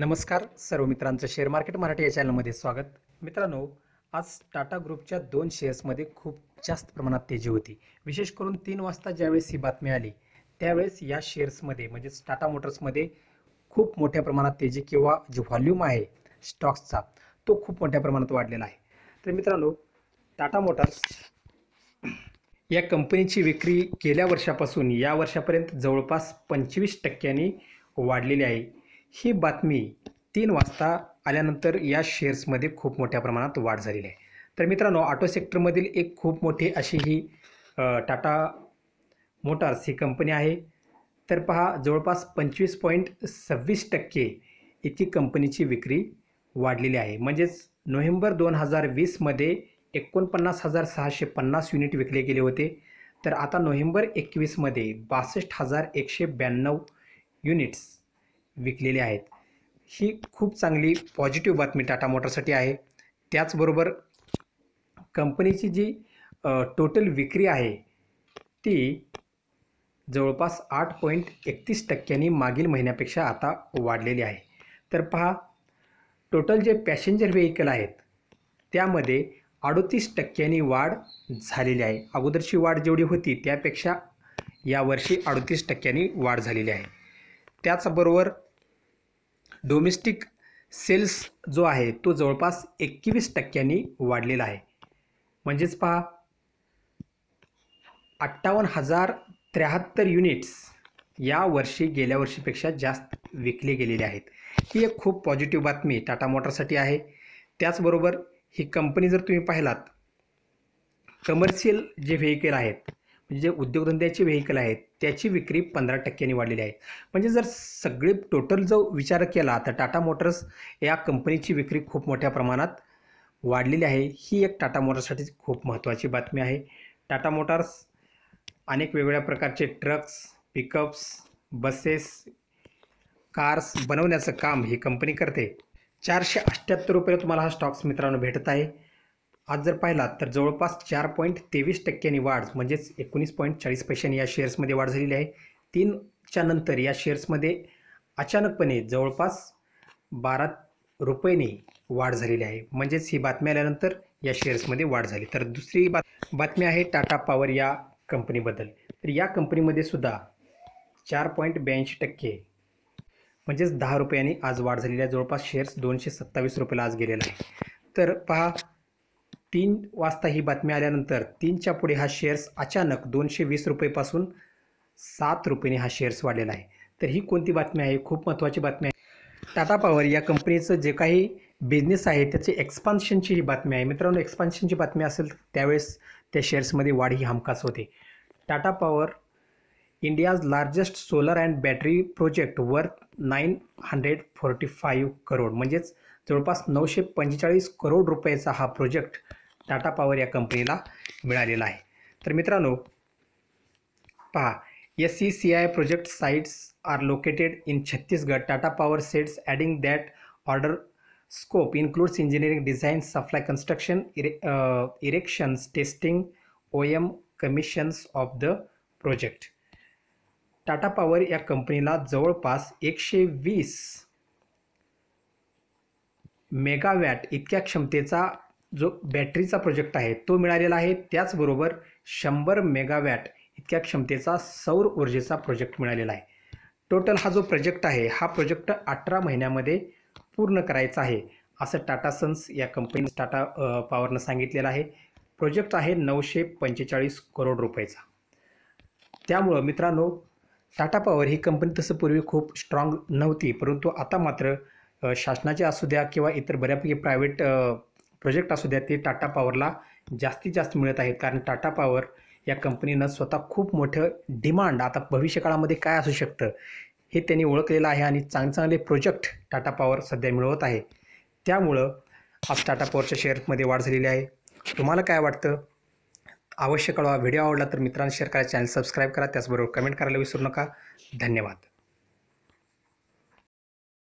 नमस्कार सर्व मित्रांचं share market Marathi या चॅनलमध्ये स्वागत मित्रांनो आज टाटा ग्रुपच्या दोन शेअर्समध्ये खूप जास्त प्रमाणात तेजी होती विशेष करून तीन वाजता ज्यावेळेस ही बातमी आली त्यावेळेस या शेअर्समध्ये म्हणजेच टाटा मोटर्समध्ये खूप मोठ्या प्रमाणात तेजी किंवा जो व्हॉल्यूम आहे स्टॉक्सचा तो खूप मोठ्या प्रमाणात वाढलेला आहे तर मित्रांनो टाटा मोटर्स या कंपनीची विक्री गेल्या वर्षापासून या वर्षापर्यंत जवळपास पंचवीस टक्क्यांनी वाढलेली आहे ही बातमी तीन वाजता आल्यानंतर या शेअर्समध्ये खूप मोठ्या प्रमाणात वाढ झालेली आहे तर मित्रांनो ऑटो सेक्टरमधील एक खूप मोठी अशी ही टाटा मोटार्स ही कंपनी आहे तर पहा जवळपास पंचवीस पॉईंट सव्वीस टक्के इतकी कंपनीची विक्री वाढलेली आहे म्हणजेच नोव्हेंबर दोन हजार वीसमध्ये एकोणपन्नास हजार सहाशे पन्नास युनिट विकले गेले होते तर आता नोव्हेंबर एकवीसमध्ये बासष्ट हजार एकशे ब्याण्णव युनिट्स विकलेले आहेत ही खूप चांगली पॉझिटिव्ह बातमी टाटा मोटरसाठी आहे त्याचबरोबर कंपनीची जी टोटल विक्री आहे ती जवळपास आठ पॉईंट एकतीस टक्क्यांनी मागील महिन्यापेक्षा आता वाढलेली आहे तर पहा टोटल जे पॅसेंजर व्हेकल आहेत त्यामध्ये अडोतीस टक्क्यांनी वाढ झालेली आहे अगोदरची वाढ जेवढी होती त्यापेक्षा यावर्षी अडोतीस टक्क्यांनी वाढ झालेली आहे त्याचबरोबर डोमेस्टिक सेल्स जो आहे तो जवळपास एकवीस टक्क्यांनी वाढलेला आहे म्हणजेच पहा अठ्ठावन्न हजार त्र्याहत्तर युनिट्स या वर्षी गेल्या वर्षीपेक्षा जास्त विकले गेलेले आहेत ही एक खूप पॉझिटिव्ह बातमी टाटा मोटरसाठी आहे त्याचबरोबर ही कंपनी जर तुम्ही पाहिलात कमर्शियल जे व्हेकल आहेत म्हणजे जे उद्योगधंद्याचे व्हेकल आहेत त्याची विक्री पंधरा टक्क्यांनी वाढलेली आहे म्हणजे जर सगळे टोटल जो विचार केला तर टाटा मोटर्स या कंपनीची विक्री खूप मोठ्या प्रमाणात वाढलेली आहे ही एक टाटा मोटर्ससाठी खूप महत्त्वाची बातमी आहे टाटा मोटर्स अनेक वेगवेगळ्या प्रकारचे ट्रक्स पिकअप्स बसेस कार्स बनवण्याचं काम ही कंपनी करते चारशे अठ्ठ्याहत्तर रुपये तुम्हाला हा स्टॉक्स मित्रांनो भेटत आहे आज जर पाहिलात तर जवळपास चार पॉईंट तेवीस टक्क्यांनी वाढ म्हणजेच एकोणीस पॉईंट चाळीस पैशांनी या शेअर्समध्ये वाढ झालेली आहे तीनच्या नंतर या शेअर्समध्ये अचानकपणे जवळपास बारा रुपयेने वाढ झालेली आहे म्हणजेच ही बातमी आल्यानंतर या शेअर्समध्ये वाढ झाली तर दुसरी बात बातमी आहे टाटा पॉवर या कंपनीबद्दल तर या कंपनीमध्ये सुद्धा चार पॉईंट ब्याऐंशी टक्के म्हणजेच दहा रुपयांनी आज वाढ झालेली आहे जवळपास शेअर्स दोनशे सत्तावीस रुपयाला आज गेलेला आहे तर पहा तीन वाजता ही बातमी आल्यानंतर तीनच्या पुढे हा शेअर्स अचानक दोनशे वीस रुपयेपासून सात रुपयेने हा शेअर्स वाढलेला आहे तर ही कोणती बातमी आहे खूप महत्त्वाची बातमी आहे टाटा पॉवर या कंपनीचं जे काही बिझनेस आहे त्याचे एक्सपान्शनची ही बातमी आहे मित्रांनो एक्सपान्शनची बातमी असेल त्यावेळेस त्या शेअर्समध्ये वाढ ही हमखास होते Tata Power India's largest solar and battery project worth nine hundred forty five crore म्हणजेच जवळपास नऊशे पंचेचाळीस करोड रुपयाचा हा प्रोजेक्ट टाटा पॉवर या कंपनीला मिळालेला आहे तर मित्रांनो पहा S C C I project sites are located in Chhattisgarh Tata Power sets adding that order scope includes engineering design supply construction इरे erections testing O M commissions of the project Tata Power या कंपनीला जवळपास एकशे वीस मेगावॅट इतक्या क्षमतेचा जो बॅटरीचा प्रोजेक्ट आहे तो मिळालेला आहे त्याचबरोबर शंभर मेगावॅट इतक्या क्षमतेचा सौर ऊर्जेचा प्रोजेक्ट मिळालेला आहे टोटल हा जो प्रोजेक्ट आहे हा प्रोजेक्ट अठरा महिन्यामध्ये पूर्ण करायचा आहे असं टाटा सन्स या कंपनीने टाटा पॉवरनं सांगितलेलं आहे प्रोजेक्ट आहे नऊशे पंचेचाळीस करोड रुपयाचा त्यामुळं मित्रांनो टाटा पॉवर ही कंपनी तसं पूर्वी खूप स्ट्रॉंग नव्हती परंतु आता मात्र शासनाचे असू द्या किंवा इतर बऱ्यापैकी प्रायव्हेट प्रोजेक्ट असू द्या ते टाटा पॉवरला जास्तीत जास्त मिळत आहेत कारण टाटा पॉवर या कंपनीनं स्वतः खूप मोठं डिमांड आता भविष्यकाळामध्ये काय असू शकतं हे त्यांनी ओळखलेलं आहे आणि चांगले चांगले प्रोजेक्ट टाटा पॉवर सध्या मिळवत आहे त्यामुळं आज टाटा पॉवरच्या शेअर्समध्ये वाढ झालेली आहे तुम्हाला काय वाटतं आवश्यक कळवा व्हिडिओ आवडला तर मित्रांना शेअर करा चॅनल सबस्क्राईब करा त्याचबरोबर कमेंट करायला विसरू नका धन्यवाद